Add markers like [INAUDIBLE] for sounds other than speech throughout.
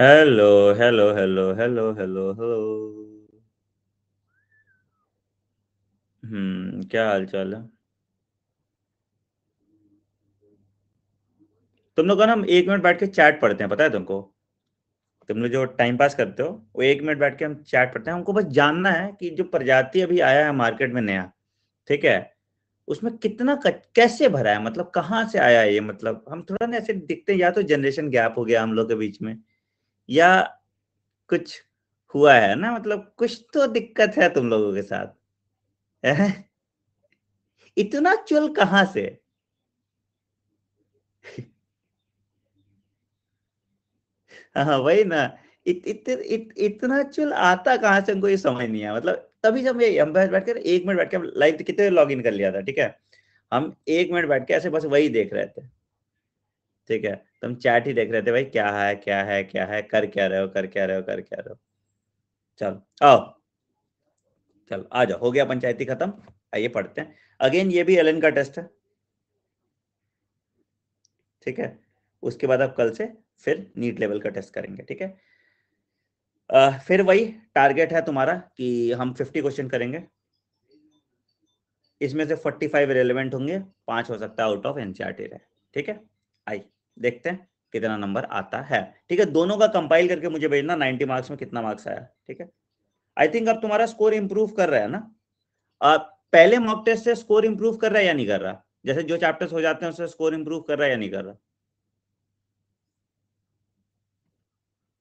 Hello, hello, hello, hello, hello, hello. हम्म क्या हाल चाल है तुम लोग ना हम एक मिनट बैठ के चैट पढ़ते हैं पता है तुमको तुम लोग जो टाइम पास करते हो वो एक मिनट बैठ के हम चैट पढ़ते हैं हमको बस जानना है कि जो प्रजाति अभी आया है मार्केट में नया ठीक है उसमें कितना कैसे भरा है मतलब कहाँ से आया है ये मतलब हम थोड़ा ना ऐसे दिखते हैं या तो जनरेशन गैप हो गया हम लोग के बीच में या कुछ हुआ है ना मतलब कुछ तो दिक्कत है तुम लोगों के साथ है? इतना चुल कहां से हाँ वही ना इत, इत, इत, इतना चुल आता कहां से हमको ये समझ नहीं आया मतलब तभी जब ये हम बैठ कर एक मिनट बैठ के लाइव कितने लॉग इन कर लिया था ठीक है हम एक मिनट बैठ के ऐसे बस वही देख रहे थे ठीक है तुम चैट ही देख रहे थे भाई क्या है क्या है क्या है कर क्या रहे हो कर क्या रहे हो कर क्या रहे हो चल आओ चल आ जाओ हो गया पंचायती खत्म आइए पढ़ते हैं अगेन ये भी एल का टेस्ट है ठीक है उसके बाद आप कल से फिर नीट लेवल का टेस्ट करेंगे ठीक है फिर वही टारगेट है तुम्हारा कि हम 50 क्वेश्चन करेंगे इसमें से 45 रेलिवेंट होंगे पांच हो सकता है आउट ऑफ एनसीआर रहे ठीक है आई देखते हैं कितना नंबर आता है ठीक है दोनों का कंपाइल करके मुझे भेजना 90 मार्क्स में कितना मार्क्स आया ठीक है आई थिंक अब तुम्हारा स्कोर इंप्रूव कर रहा है ना आप पहले मॉक टेस्ट से स्कोर इंप्रूव कर रहा है या नहीं कर रहा जैसे जो चैप्टर्स हो जाते हैं उससे स्कोर इंप्रूव कर रहा है या नहीं कर रहा हुँ?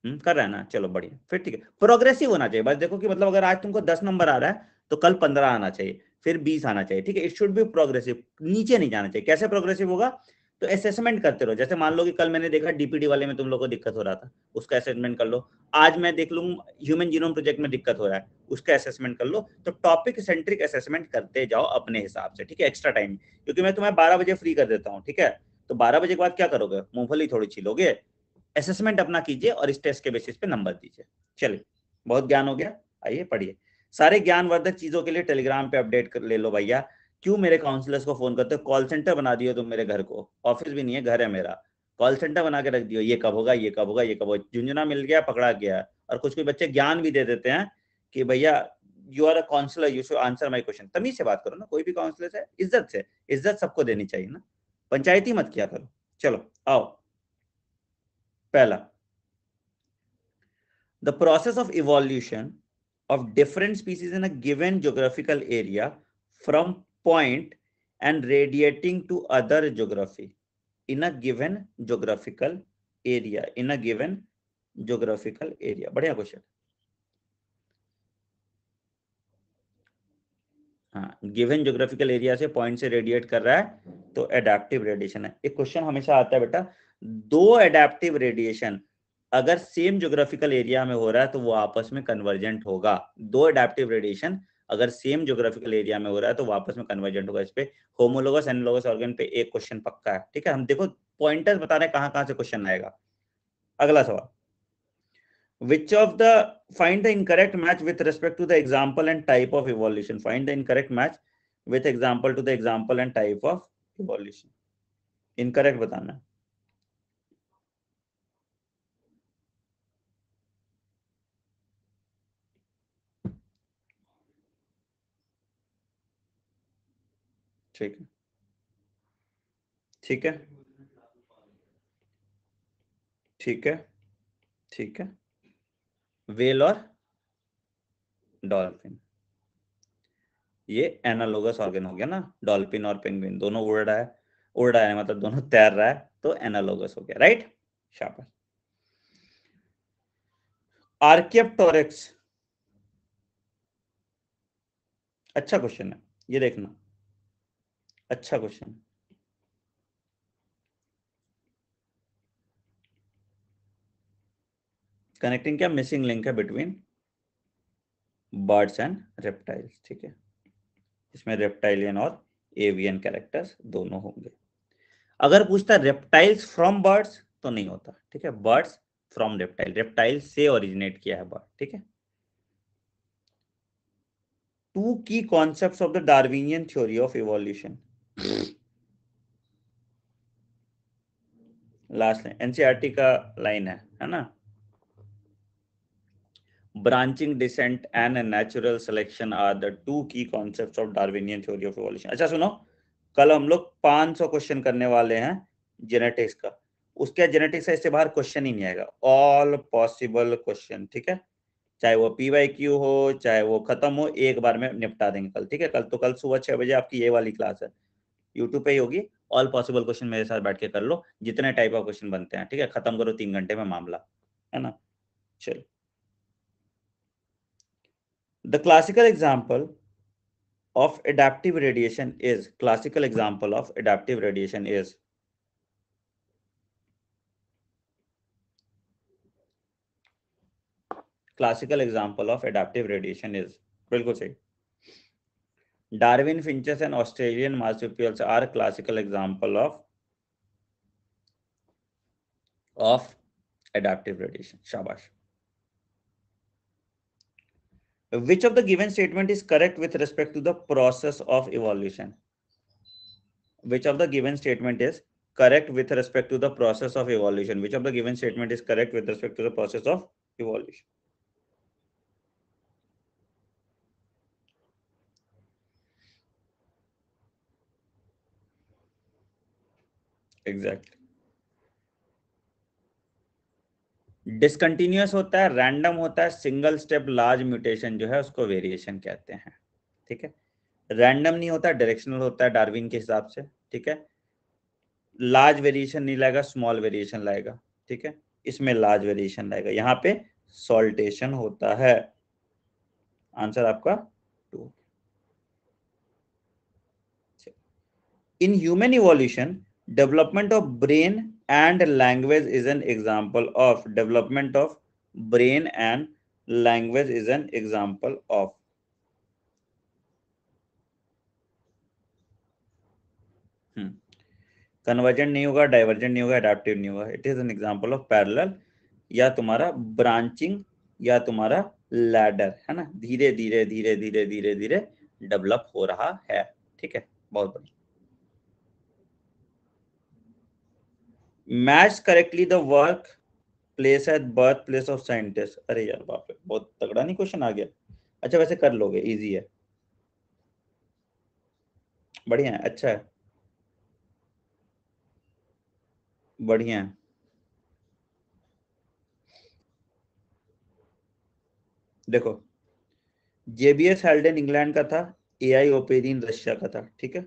हम्म, कर रहा है ना चलो बढ़िया फिर ठीक है प्रोग्रेसिव होना चाहिए बस देखो कि मतलब अगर आज तुमको दस नंबर आ रहा है तो कल पंद्रह आना चाहिए फिर बीस आना चाहिए ठीक है इट शुड बी प्रोग्रेसिव नीचे नहीं जाना चाहिए कैसे प्रोग्रेसिव होगा तो असेसमेंट करते रहो जैसे मान लो कि कल मैंने देखा डीपीडी वाले में तुम लोग को दिक्कत हो रहा था उसका असेसमेंट कर लो आज मैं देख लू ह्यूमन जीनोम प्रोजेक्ट में दिक्कत हो रहा है उसका असेसमेंट कर लो तो टॉपिक सेंट्रिक असेसमेंट करते जाओ अपने हिसाब से ठीक है एक्स्ट्रा टाइम क्योंकि मैं तुम्हें बारह बजे फ्री कर देता हूँ ठीक है तो बारह बजे के बाद क्या करोगे मूंगफली थोड़ी छीलोगे असेसमेंट अपना कीजिए और इस टेस्ट के बेसिस पे नंबर दीजिए चलिए बहुत ज्ञान हो गया आइए पढ़िए सारे ज्ञानवर्धक चीजों के लिए टेलीग्राम पे अपडेट कर ले लो भैया क्यों मेरे काउंसलर्स को फोन करते हो कॉल सेंटर बना दियो तुम मेरे घर को ऑफिस भी नहीं है घर है मेरा कॉल सेंटर बना के रख दियो ये कब होगा ये कब होगा ये कब होगा झुंझुना मिल गया पकड़ा गया और कुछ कुछ बच्चे ज्ञान भी दे देते हैं कि भैया you are a counsellor you should answer my question तमीज से बात करो ना कोई भी काउंसलर से इज्जत से इज्जत सबको देनी चाहिए ना पंचायती मत किया करो चलो आओ पहला the process of evolution of different species in a given geographical area from point and radiating to other geography in a given geographical area in a given geographical area badhiya question ha given geographical area se point se radiate kar raha hai to adaptive radiation hai ek question hamesha aata hai beta do adaptive radiation अगर same geographical area में हो रहा है तो वो आपस में convergent होगा दो एडेप्टिव रेडिएशन अगर सेम जोग्राफिकल एरिया में हो रहा है तो वापस में कन्वर्जेंट होगा इस पे होमोलोगस एनोलोगस ऑर्गन पे एक क्वेश्चन पक्का है ठीक है हम देखो पॉइंटर्स बता रहे हैं कहाँ कहाँ से क्वेश्चन आएगा अगला सवाल which of the find the incorrect match with respect to the example and type of evolution find the incorrect match with example to the example and type of evolution incorrect batana ठीक है ठीक है ठीक है ठीक है well और dolphin ये एनालोगस ऑर्गन हो गया ना डॉल्फिन और पेंगुइन दोनों उड़ रहा है उड़ रहा है मतलब दोनों तैर रहा है तो एनालोगस हो गया राइट शाबाश आर्कियप्टोरेक्स अच्छा क्वेश्चन है ये देखना अच्छा क्वेश्चन कनेक्टिंग क्या मिसिंग लिंक है बिटवीन बर्ड्स एंड रेप्टाइल्स ठीक है इसमें रेप्टाइलियन और एवियन कैरेक्टर्स दोनों होंगे अगर पूछता रेप्टाइल्स फ्रॉम बर्ड्स तो नहीं होता ठीक है बर्ड्स फ्रॉम रेप्टाइल रेप्टाइल से ओरिजिनेट किया है बर्ड ठीक है two key concept of the Darwinian theory of evolution last line NCERT का लाइन है है ना branching descent and natural selection are the two key key of Darwinian theory of of अच्छा सुनो कल हम लोग 500 क्वेश्चन करने वाले हैं जेनेटिक्स का उसके जेनेटिक्स इससे बाहर क्वेश्चन ही नहीं आएगा ऑल पॉसिबल क्वेश्चन ठीक है चाहे वो पी वाई क्यू हो चाहे वो खत्म हो एक बार में निपटा देंगे कल ठीक है कल तो कल सुबह छह बजे आपकी ये वाली क्लास है यूट्यूब पे ही होगी ऑल पॉसिबल क्वेश्चन मेरे साथ बैठ के कर लो जितने टाइप ऑफ क्वेश्चन बनते हैं ठीक है खत्म करो तीन घंटे में मामला है ना चलो the classical example of adaptive radiation is classical example of adaptive radiation is classical example of adaptive radiation is बिल्कुल सही Darwin finches and Australian marsupials are classical example of of adaptive radiation. Shabash. Which of the given statement is correct with respect to the process of evolution? Which of the given statement is correct with respect to the process of evolution? Which of the given statement is correct with respect to the process of evolution? Exactly discontinuous होता है random होता है single step large mutation जो है उसको variation कहते हैं ठीक है रैंडम नहीं होता डायरेक्शनल होता है डार्विन के हिसाब से ठीक है लार्ज वेरिएशन नहीं लाएगा स्मॉल वेरिएशन लाएगा ठीक है इसमें लार्ज वेरिएशन लाएगा यहाँ पे सोल्टेशन होता है आंसर आपका two in human evolution development of brain and language is an example of development of brain and language is an example of convergent hmm. नहीं होगा डाइवर्जेंट नहीं होगा एडेप्टिव नहीं होगा it is an example of parallel या तुम्हारा branching या तुम्हारा लैडर है ना धीरे धीरे धीरे धीरे धीरे धीरे डेवलप हो रहा है ठीक है बहुत बढ़िया match correctly the work place at birth place of scientist अरे यार बाप रे बहुत तगड़ा नहीं क्वेश्चन आ गया अच्छा वैसे कर लोगे इजी है बढ़िया है अच्छा है बढ़िया है देखो जेबीएस हेल्डन इंग्लैंड का था एआई ओपेरिन रशिया का था ठीक है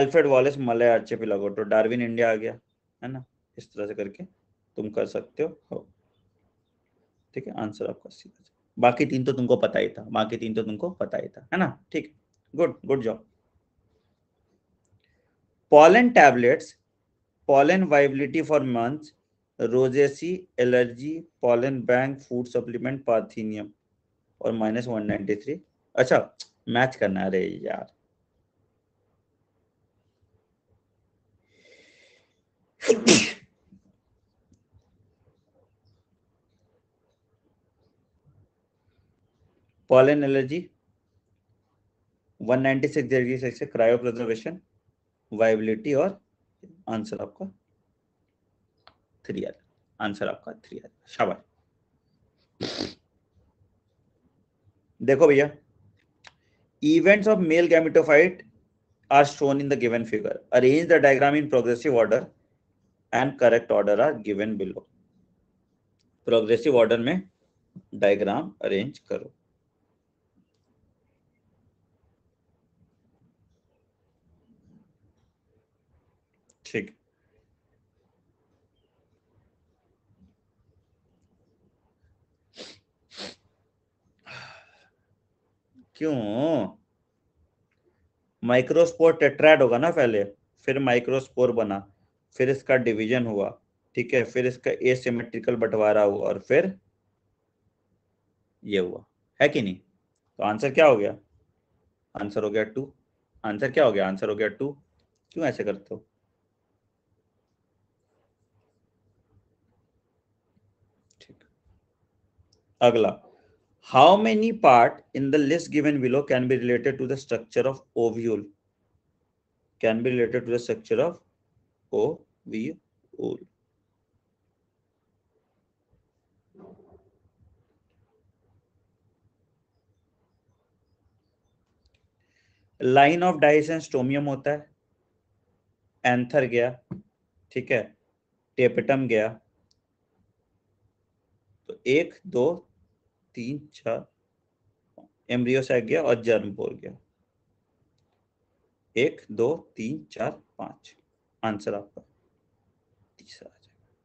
एल्फ्रेड वॉलेस मलय तो डार्विन इंडिया आ गया है ना इस तरह से करके तुम कर सकते हो ठीक है आंसर आपका सीधा बाकी तीन तो तुमको पता ही था बाकी तीन तो तुमको पता ही था है ना ठीक good good job pollen tablets pollen viability for month Rosaceae allergy pollen bank food supplement Parthenium और माइनस वन नाइनटी थ्री अच्छा मैच करना है अरे यार pollen allergy one ninety six degree Celsius cryopreservation viability और answer आपका three are answer आपका three are शाबाश देखो भैया events of male gametophyte are shown in the given figure arrange the diagram in progressive order and correct order are given below progressive order में diagram arrange करो ठीक क्यों microspore टेट्राइड होगा ना पहले फिर माइक्रोस्पोर बना फिर इसका डिवीजन हुआ ठीक है फिर इसका ए एसिमेट्रिकल बंटवारा हुआ और फिर ये हुआ है कि नहीं तो आंसर क्या हो गया आंसर हो गया टू आंसर क्या हो गया आंसर हो गया टू क्यों ऐसे करते हो ठीक अगला how many part in the list given below can be related to the structure of ovule can be related to the structure of ओ the whole. Line of dehiscence stomium होता है एंथर गया ठीक है टेपिटम गया तो एक दो तीन चार एम्ब्रियोसैक गया और जर्म बोल गया एक दो तीन चार पांच आंसर आपका तीसरा आ जाएगा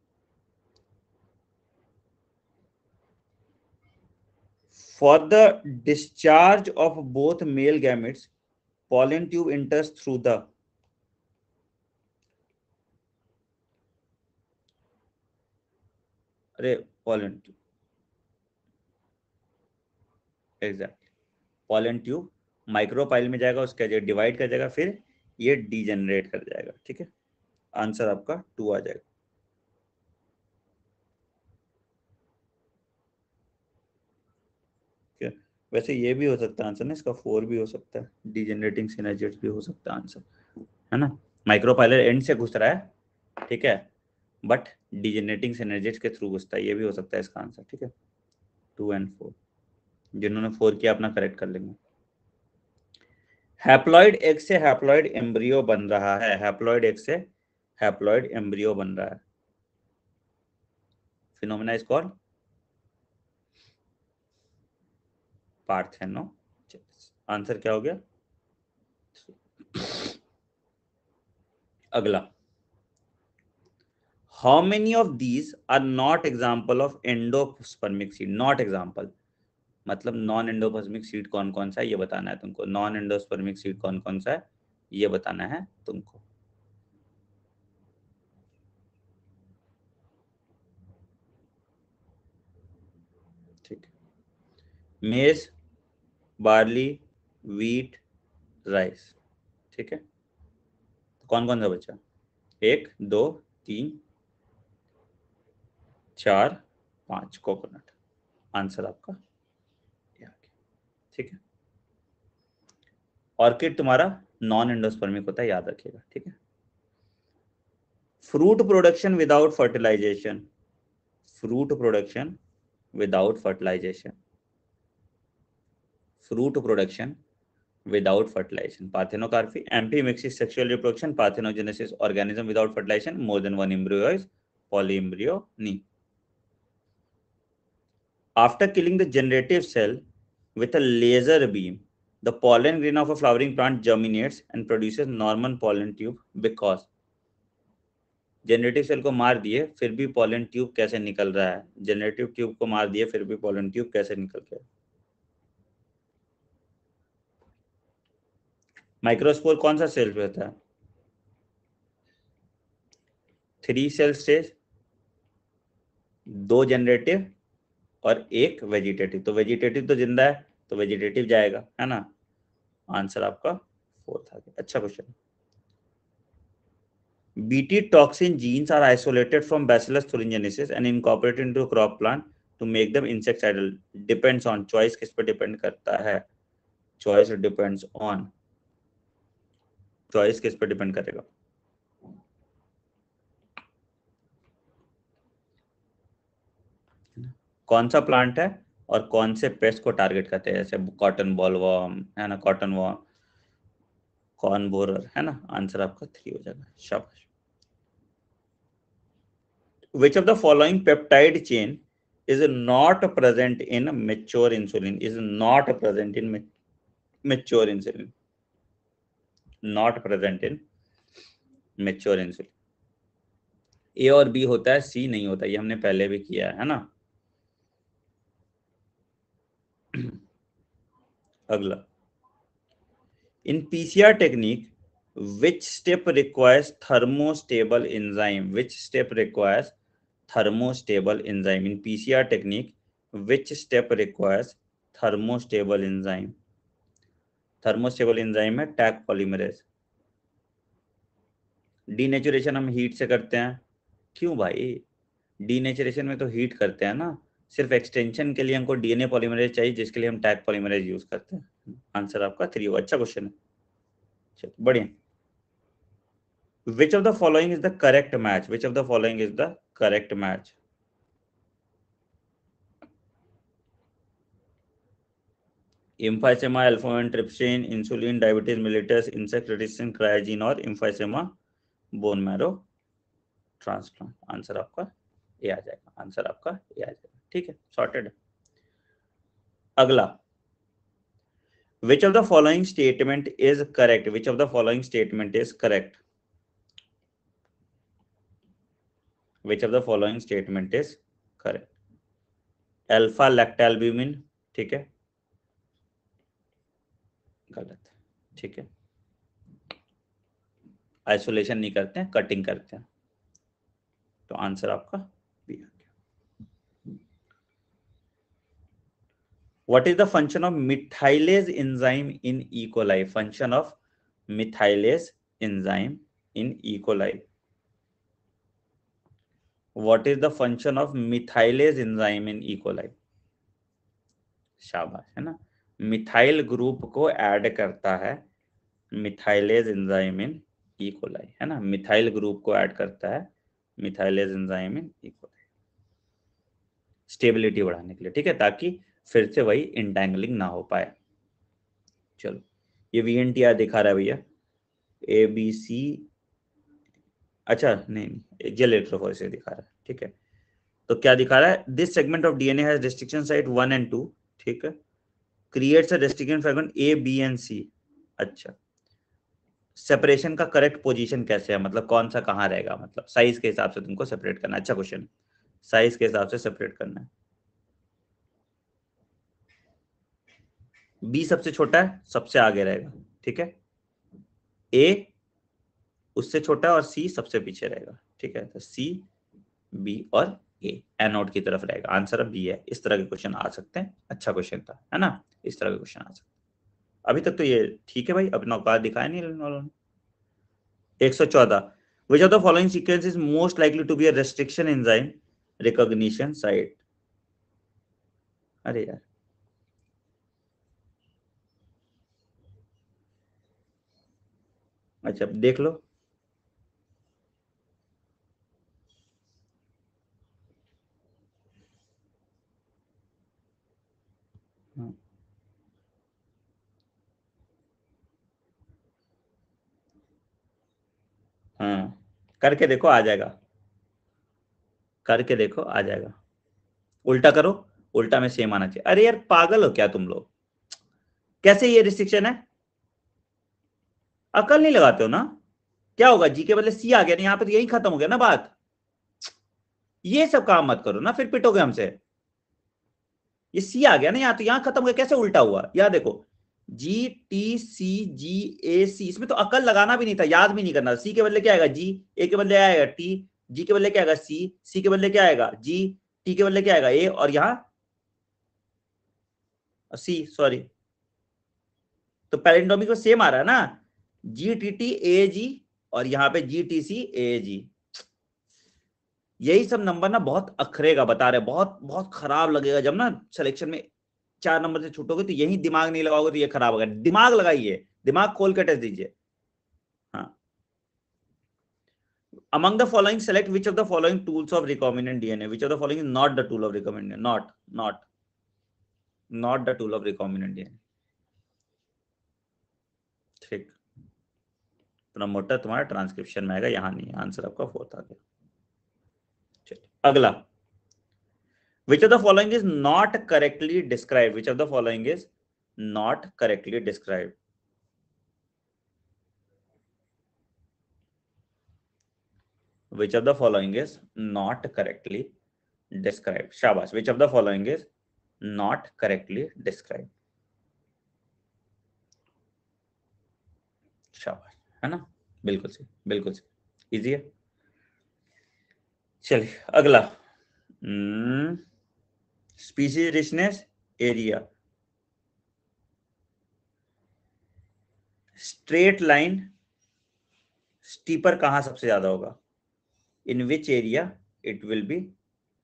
for the discharge of both male gametes pollen tube enters through the अरे pollen tube exactly pollen tube micropyle में जाएगा उसके जगह डिवाइड कर जाएगा फिर ये डिजेनरेट कर जाएगा ठीक है आंसर आपका टू आ जाएगा वैसे ये भी हो सकता है आंसर ना इसका फोर भी हो सकता है डिजेनरेटिंग सिनर्जेट्स भी हो सकता है आंसर है ना माइक्रोपाइलर एंड से घुस रहा है ठीक है बट डिजेनरेटिंग सिनर्जेट्स के थ्रू घुसता है ये भी हो सकता है इसका आंसर ठीक है टू एंड फोर जिन्होंने फोर किया अपना करेक्ट कर लेंगे हैप्लॉइड एक से हैप्लॉइड एम्ब्रियो बन रहा है हैप्लॉइड एक से हैप्लॉइड एम्ब्रियो बन रहा है phenomena is called parthenogenesis answer क्या हो गया अगला how many of these are not example of endospermic seed not example मतलब नॉन एंडोस्पर्मिक सीड कौन कौन सा है ये बताना है तुमको नॉन एंडोस्पर्मिक सीड कौन कौन सा है ये बताना है तुमको ठीक मेज बार्ली वीट राइस ठीक है कौन कौन सा बच्चा एक दो तीन चार पांच कोकोनट आंसर आपका ठीक है ऑर्किड तुम्हारा नॉन इंडोस्पर्मिक होता है याद रखिएगा ठीक है fruit production without fertilisation fruit production without fertilisation fruit production without fertilisation parthenocarpy apomixis sexual reproduction parthenogenesis organism without fertilisation more than one embryo is polyembryony after killing the generative cell with a laser beam the pollen grain of a flowering plant germinates and produce normal pollen tube because generative cell को मार दिए फिर भी pollen tube कैसे निकल रहा है generative tube को मार दिए फिर भी पॉलन ट्यूब कैसे निकल गया माइक्रोस्पोर कौन सा सेल पे होता है थ्री सेल स्टेज दो जनरेटिव और एक वेजिटेटिव तो वेजिटेटिव तो जिंदा है तो वेजिटेटिव जाएगा है ना आंसर आपका फोर्थ आ गया अच्छा question BT toxin genes are isolated from Bacillus thuringiensis and incorporated into crop plant to make them insecticidal. Depends on choice किस पे depend करता है? Choice depends on. चॉइस किस पर डिपेंड करेगा कौन सा प्लांट है और कौन से पेस्ट को टारगेट करते हैं जैसे कॉटन बॉल वॉर्म है ना कॉटन वॉर्म कॉर्न बोरर है ना आंसर आपका थ्री हो जाएगा शाबाश which of the following peptide chain is not present in mature insulin is not present in mature insulin not present in mature insulin. A और B होता है सी नहीं होता ये हमने पहले भी किया है ना [CLEARS THROAT] अगला in PCR technique which step requires thermostable enzyme which step requires thermostable enzyme in PCR technique which step requires thermostable enzyme thermostable enzyme है टैक पॉलीमरेज डीनेचुरेशन हम हीट से करते हैं क्यों भाई डीनेचुरेशन में तो हीट करते हैं ना सिर्फ एक्सटेंशन के लिए हमको डीएनए पॉलीमरेज चाहिए जिसके लिए हम टैग पॉलीमरेज यूज करते हैं आंसर आपका थ्री होगा अच्छा क्वेश्चन है चलो बढ़िया which of the following is the correct match which of the following is the correct match emphysema trypsin insulin diabetes mellitus insecticin cry gene और emphysema bone marrow transplant answer आपका A आ जाएगा answer आपका A आ जाएगा ठीक है sorted अगला which of the following statement is correct which of the following statement is correct which of the following statement is correct alpha lactalbumin ठीक है गलत ठीक है आइसोलेशन नहीं करते हैं कटिंग करते हैं तो आंसर आपका बी आ गया what is the function of methylase enzyme in E coli function of methylase enzyme in E coli what is the function of methylase enzyme in e, e. e. शाबाश है ना मिथाइल ग्रुप को ऐड करता है methylase enzyme in E coli e है ना methyl group को add करता है methylase enzyme in E coli e stability बढ़ाने के लिए ठीक है ताकि फिर से वही इंटेंगलिंग ना हो पाए चलो ये वी एन टी आर दिखा रहा है भैया ए बी सी अच्छा नहीं नहीं जेल इलेक्ट्रोफोरेसिस दिखा रहा है ठीक है तो क्या दिखा रहा है this segment of DNA has restriction site one and two ठीक है creates a restriction fraction a b and c अच्छा सेपरेशन का करेक्ट पोजीशन कैसे है मतलब कौन सा कहाँ रहेगा मतलब साइज के हिसाब से तुमको सेपरेट करना अच्छा क्वेश्चन साइज के हिसाब से सेपरेट करना है बी सबसे छोटा है सबसे आगे रहेगा ठीक है ए उससे छोटा और सी सबसे पीछे रहेगा ठीक है तो सी बी और ये एनोड की तरफ रहेगा आंसर अब बी है इस तरह के क्वेश्चन आ सकते हैं अच्छा क्वेश्चन था है ना इस तरह के क्वेश्चन आ सकते अभी तक तो ये ठीक है भाई अपना औकात दिखाया नहीं वालों ने एक सौ चौदह which are the following sequence is most likely to be a restriction enzyme recognition site अरे यार अच्छा देख लो हाँ करके देखो आ जाएगा करके देखो आ जाएगा उल्टा करो उल्टा में सेम आना चाहिए अरे यार पागल हो क्या तुम लोग कैसे ये रिस्ट्रिक्शन है अकल नहीं लगाते हो ना क्या होगा जी के बदले सी आ गया ना यहां तो यही खत्म हो गया ना बात ये सब काम मत करो ना फिर पिटोगे हमसे ये सी आ गया ना यहां तो यहां खत्म हो गया कैसे उल्टा हुआ यहां देखो जी टी सी जी ए सी इसमें तो अकल लगाना भी नहीं था याद भी नहीं करना सी के बदले क्या आएगा जी ए के बदले आएगा टी जी के बदले क्या आएगा सी सी के बदले क्या आएगा जी टी के बदले क्या आएगा ए और यहाँ सी सॉरी तो पैरेंटोमी को सेम आ रहा है ना जी टी टी ए जी और यहाँ पे जी टी सी ए जी यही सब नंबर ना बहुत अखरेगा बता रहे बहुत बहुत खराब लगेगा जब ना सिलेक्शन में चार नंबर से छूटोगे तो यही दिमाग नहीं लगाओगे तो ये खराब होगा दिमाग लगाइए दिमाग खोल के टेस्ट दीजिए हाँ among the following select which of the following tools of recombinant dna which of the following is not the tool of recombinant DNA? not not not the tool of recombinant dna ठीक promoter तुम्हारा transcription में आएगा यहां नहीं answer आपका fourth आ गया चलिए अगला Which of the following is not correctly described? Which of the following is not correctly described? Which of the following is not correctly described? Shabash. Which of the following is not correctly described? शाबाश है ना बिल्कुल सही बिल्कुल सही easy है चलिए अगला hmm. species richness, area. Straight line steeper कहां सबसे ज्यादा होगा in which area it will be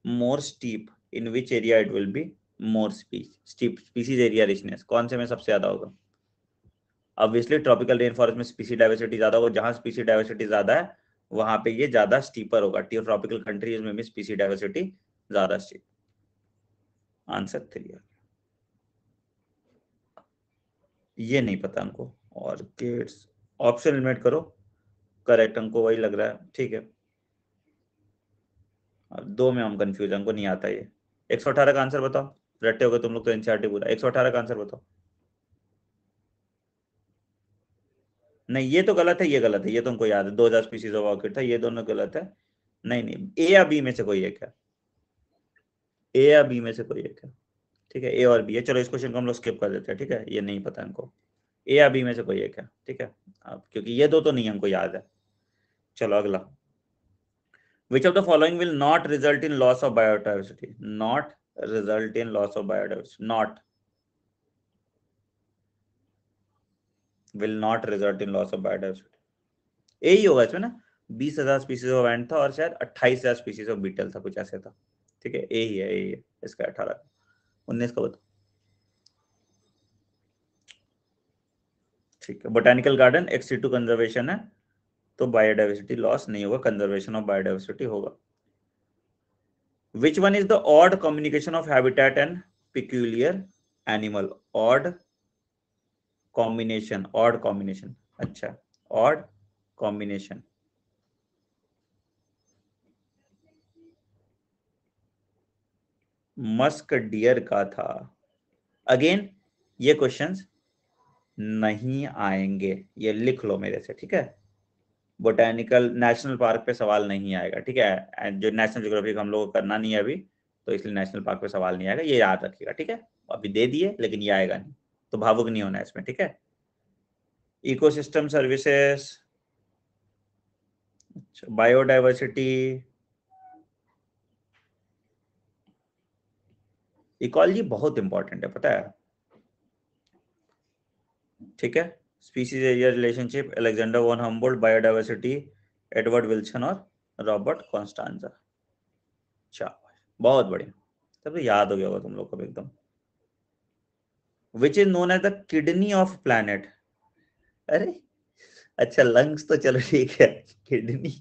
more steep in which area it will be more steep species area richness कौन से में सबसे ज्यादा होगा ऑब्वियसली ट्रॉपिकल रेन फॉरेस्ट में स्पीसी डाइवर्सिटी ज्यादा होगा जहां स्पीसी डाइवर्सिटी ज्यादा है वहां पे ये ज्यादा स्टीपर होगा ट्रॉपिकल कंट्रीज में भी स्पीसी डाइवर्सिटी ज्यादा स्टीप आंसर थ्री आ गया ये नहीं पता हमको और किड्स ऑप्शन एलिमिनेट करो करेक्ट हमको वही लग रहा है ठीक है अब दो में हम कंफ्यूज हमको नहीं आता ये एक सौ अठारह का आंसर बताओ रटे हो गए तुम लोग तो एनसीआरटी बोला एक सौ अठारह का आंसर बताओ नहीं ये तो गलत है ये गलत है ये तो हमको याद है दो हजार स्पीसीज ऑफ ऑर्किड था ये दोनों गलत है नहीं नहीं ए या बी में से कोई एक है ए या बी में से कोई एक है ठीक है ए और बी है चलो इस क्वेश्चन को हम लोग स्किप कर देते हैं ठीक है ये नहीं पता हमको ए या बी में से कोई एक है ठीक है अब क्योंकि ये दो तो नहीं हमको याद है चलो अगला which of the following will not result in loss of biodiversity not result in loss of biodiversity not will not result in loss of biodiversity A ही होगा इसमें ना बीस हजार स्पीसीज ऑफ एंड था और शायद अट्ठाईस हजार स्पीसीज ऑफ बीटल था कुछ ऐसे था ठीक है ए ही है ए ही है इसका अठारह उन्नीस का बताओ ठीक है botanical garden ex situ conservation है तो बायोडाइवर्सिटी लॉस नहीं होगा कंजर्वेशन ऑफ बायोडाइवर्सिटी होगा which one is the odd communication of habitat and peculiar animal odd combination odd combination अच्छा ऑड कॉम्बिनेशन मस्क डियर का था अगेन ये क्वेश्चंस नहीं आएंगे ये लिख लो मेरे से ठीक है बोटैनिकल नेशनल पार्क पे सवाल नहीं आएगा ठीक है जो नेशनल जोग्राफी हम लोग करना नहीं है अभी तो इसलिए नेशनल पार्क पे सवाल नहीं आएगा ये याद रखिएगा ठीक है अभी दे दिए लेकिन ये आएगा नहीं तो भावुक नहीं होना इसमें ठीक है इकोसिस्टम सर्विसेस अच्छा बायोडाइवर्सिटी इकोलॉजी बहुत इंपॉर्टेंट है पता है ठीक है species area relationship Alexander von Humboldt biodiversity Edward Wilson और रॉबर्ट कॉन्स्टांजा अच्छा बहुत बढ़िया तब तो याद हो गया होगा तुम लोग को एकदम which is known as the kidney of planet अरे अच्छा लंग्स तो चलो ठीक है किडनी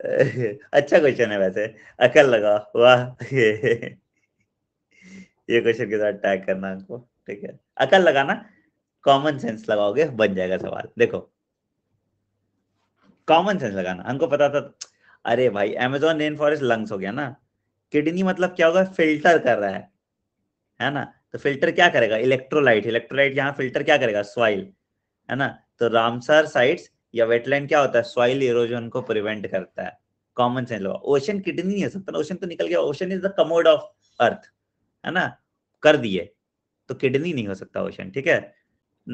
[LAUGHS] अच्छा क्वेश्चन है वैसे अकल लगा वाह [LAUGHS] ये क्वेश्चन के साथ टैग करना आपको ठीक है अकल लगाना कॉमन सेंस लगाओगे बन जाएगा सवाल देखो कॉमन सेंस लगाना हमको पता था अरे भाई अमेजोन रेन फॉरेस्ट लंग्स हो गया ना किडनी मतलब क्या होगा फिल्टर कर रहा है है ना तो फिल्टर क्या करेगा इलेक्ट्रोलाइट इलेक्ट्रोलाइट यहाँ फिल्टर क्या करेगा सॉइल है ना तो रामसर साइट्स या वेटलैंड क्या होता है सॉइल इरोजन को प्रिवेंट करता है कॉमन सेंस लगा ओशन किडनी है सकता ओशन तो निकल गया ocean is the commode of Earth है ना कर दिए तो किडनी नहीं हो सकता ओशन ठीक है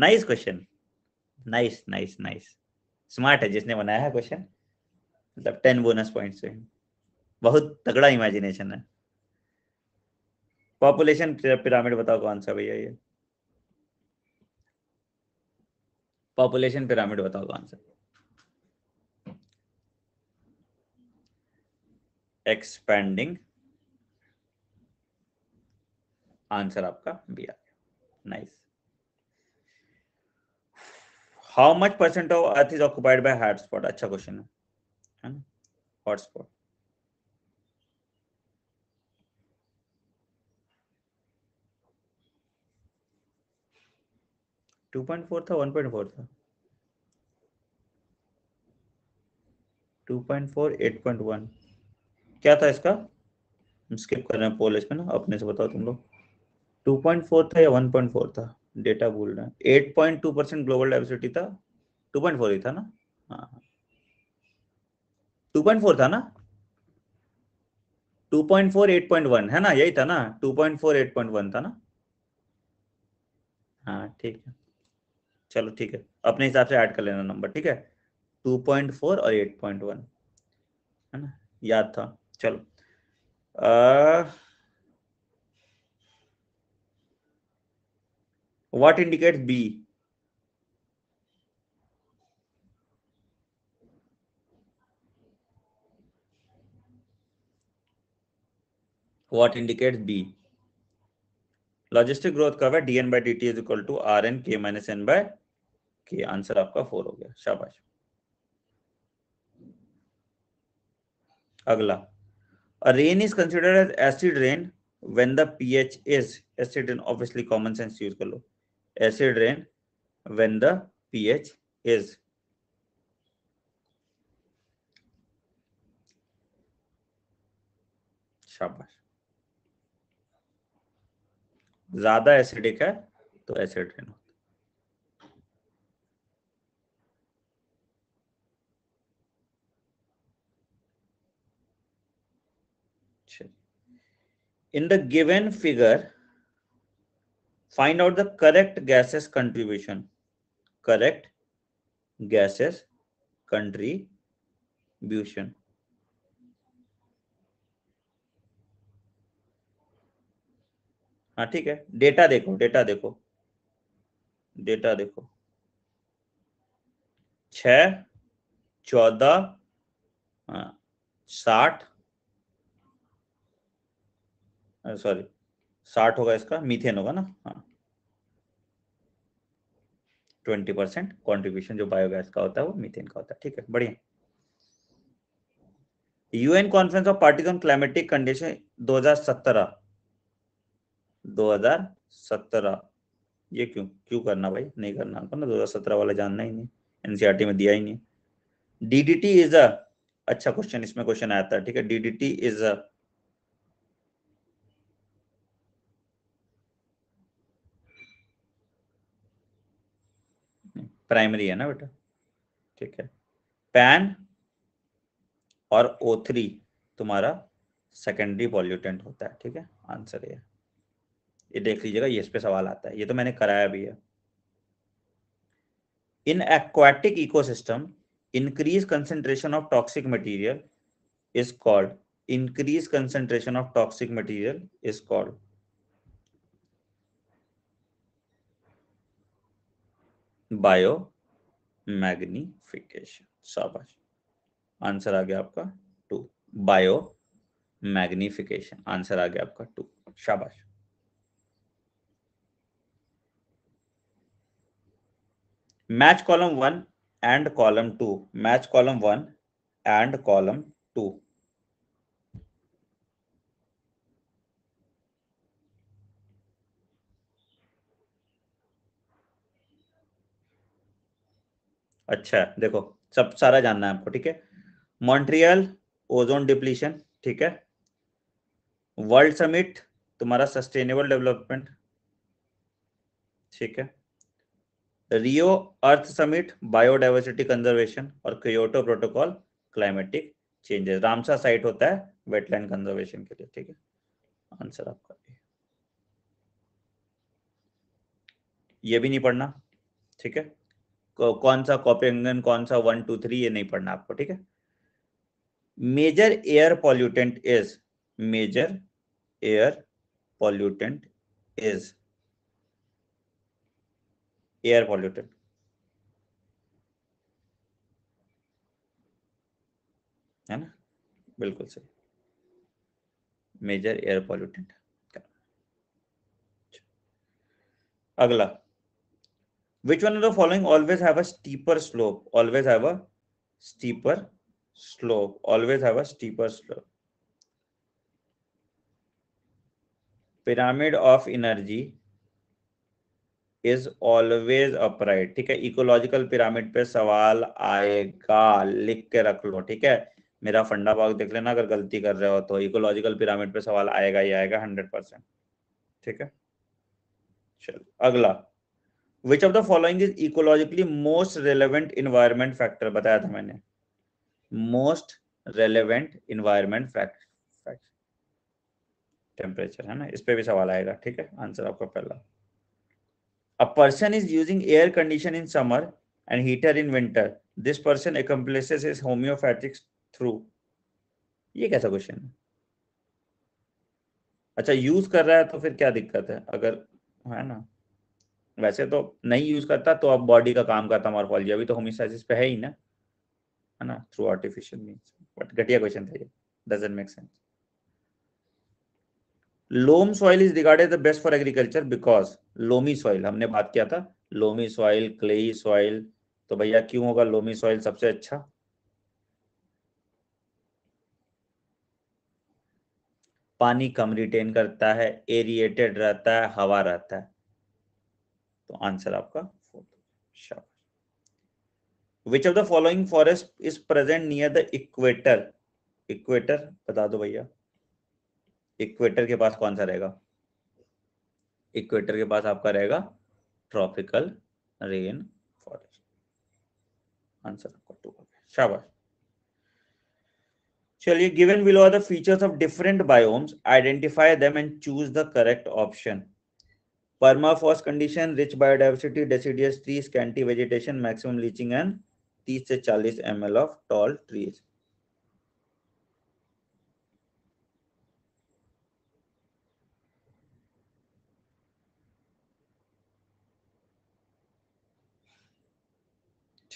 nice question nice nice nice smart है जिसने बनाया है क्वेश्चन मतलब टेन बोनस पॉइंट्स बहुत तगड़ा इमेजिनेशन है पॉपुलेशन पिरामिड बताओ कौन सा भैया ये पॉपुलेशन पिरामिड बताओ कौन सा एक्सपेंडिंग आंसर आपका बी आ गया nice how much percent of Earth is occupied by hotspot अच्छा क्वेश्चन है हॉटस्पॉट टू पॉइंट फोर था वन पॉइंट फोर था two point four eight point one क्या था इसका स्किप कर रहे हैं पोल इसमें ना अपने से बताओ तुम लोग टू पॉइंट फोर था या वन पॉइंट फोर था डेटा भूल रहे हैं eight point two percent global diversity था टू पॉइंट फोर ही था ना हाँ टू पॉइंट फोर था ना two point four eight point one है ना यही था ना two point four eight point one था ना हाँ ठीक है चलो ठीक है अपने हिसाब से ऐड कर लेना नंबर ठीक है 2.4 और 8.1 है ना याद था चलो what indicates B what indicates b logistic growth curve dn by dt is equal to rn k minus n by कि आंसर आपका फोर हो गया शाबाश अगला a rain is considered as acid rain when the P H is acid rain obviously common sense use कर लो acid rain when the P H is शाबाश ज्यादा एसिडिक है तो एसिड रेन होता in the given figure find out the correct gases contribution correct gases contribution हाँ ठीक है डेटा देखो डेटा देखो डेटा देखो छ चौदह साठ सॉरी साठ होगा इसका मीथेन होगा ना हाँ ट्वेंटी परसेंट कॉन्ट्रीब्यूशन जो बायोगैस का होता है वो मीथेन का होता है ठीक है बढ़िया UN conference of parties on climatic condition 2017 2017 ये क्यों क्यों करना भाई नहीं करना आपको ना 2017 वाला जानना ही नहीं एनसीईआरटी e में दिया ही नहीं डीडीटी इज अ अच्छा क्वेश्चन इसमें क्वेश्चन आया था ठीक है डीडीटी इज अ प्राइमरी है ना बेटा ठीक है पैन और ओ थ्री तुम्हारा सेकेंडरी पॉल्यूटेंट होता है ठीक है आंसर ये ये देख लीजिएगा ये इस पे सवाल आता है ये तो मैंने कराया भी है in aquatic ecosystem increase concentration of toxic material is called increase concentration of toxic material is called biomagnification शाबाश आंसर आ गया आपका टू बायो मैग्निफिकेशन आंसर आ गया आपका टू शाबाश match column one and column two match column one and column two अच्छा है देखो सब सारा जानना है आपको ठीक है मॉन्ट्रियल ओजोन डिप्लीशन ठीक है वर्ल्ड समिट तुम्हारा सस्टेनेबल डेवलपमेंट ठीक है Rio Earth summit biodiversity conservation और Kyoto protocol climatic changes Ramsar site होता है वेटलैंड कंजर्वेशन के लिए ठीक है आंसर आपका ये भी नहीं पढ़ना ठीक है कौन सा कॉपी एंगन कौन सा वन टू थ्री ये नहीं पढ़ना आपको ठीक है major air pollutant is major air pollutant is air pollutant है ना बिल्कुल सही मेजर एयर पॉल्यूटेंट अगला Which one of the following always have a steeper slope? Always have a steeper slope. Always have a steeper slope. Pyramid of energy is always upright ठीक है ecological pyramid पे सवाल आएगा लिख के रख लो ठीक है मेरा फंडा बॉक्स देख लेना अगर गलती कर रहे हो तो इकोलॉजिकल पिरामिड पे सवाल आएगा ही आएगा हंड्रेड परसेंट ठीक है चलो अगला which of the following is ecologically most relevant environment factor बताया था मैंने most relevant environment factor temperature है ना इस पे भी सवाल आएगा ठीक है आंसर आपका पहला a person is using air condition in summer and heater in winter this person accomplishes is homeopathics through ये कैसा क्वेश्चन है अच्छा यूज कर रहा है तो फिर क्या दिक्कत है अगर है ना वैसे तो नहीं यूज करता तो अब बॉडी का काम करता मॉर्फोलॉजी अभी तो होमियोस्टेसिस पे है ही ना है ना थ्रू आर्टिफिशियल मींस बट घटिया क्वेश्चन था ये doesn't make sense loam soil is regarded the best for agriculture because loamy soil हमने बात किया था लोमी सॉइल क्लेई सॉइल तो भैया क्यों होगा लोमी सॉइल सबसे अच्छा पानी कम रिटेन करता है एरिएटेड रहता है हवा रहता है तो आंसर आपका fourth which of the following forest is present near the equator equator बता दो भैया इक्वेटर के पास कौन सा रहेगा इक्वेटर के पास आपका रहेगा ट्रॉपिकल रेन फॉरेस्ट आंसर आपका टू शाबाश चलिए given below are the features of different biomes identify them and choose the correct option permafrost condition rich biodiversity deciduous trees scanty vegetation maximum leaching and 30 से 40 M of tall trees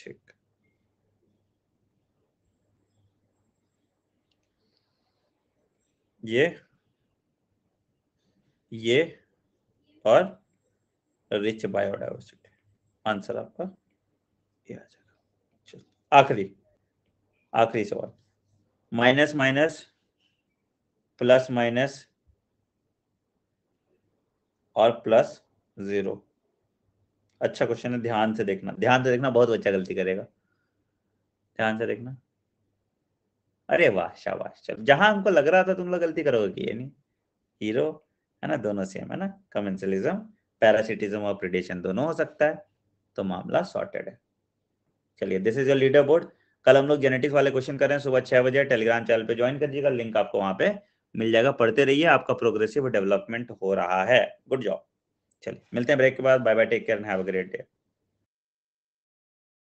ठीक ये ये और rich biodiversity answer आपका ये आ जाएगा चलो आखिरी आखिरी सवाल माइनस माइनस प्लस माइनस और प्लस जीरो अच्छा क्वेश्चन है ध्यान से देखना ध्यान से देखना बहुत बच्चा गलती करेगा ध्यान से देखना अरे वाह शाबाश चलो जहां हमको लग रहा था तुम लोग गलती करोगे कि ये नहीं हीरो है ना दोनों सेम है ना कमेंसलिज्म पैरासिटिज्म और प्रिडेशन दोनों हो सकता है तो मामला सॉर्टेड है चलिए this is your leader board कल हम लोग जेनेटिक्स वाले क्वेश्चन कर रहे हैं सुबह छह बजे टेलीग्राम चैनल पे ज्वाइन करिएगा लिंक आपको वहां पे मिल जाएगा पढ़ते रहिए आपका प्रोग्रेसिव डेवलपमेंट हो रहा है गुड जॉब चलिए मिलते हैं ब्रेक के बाद bye bye take care have a great day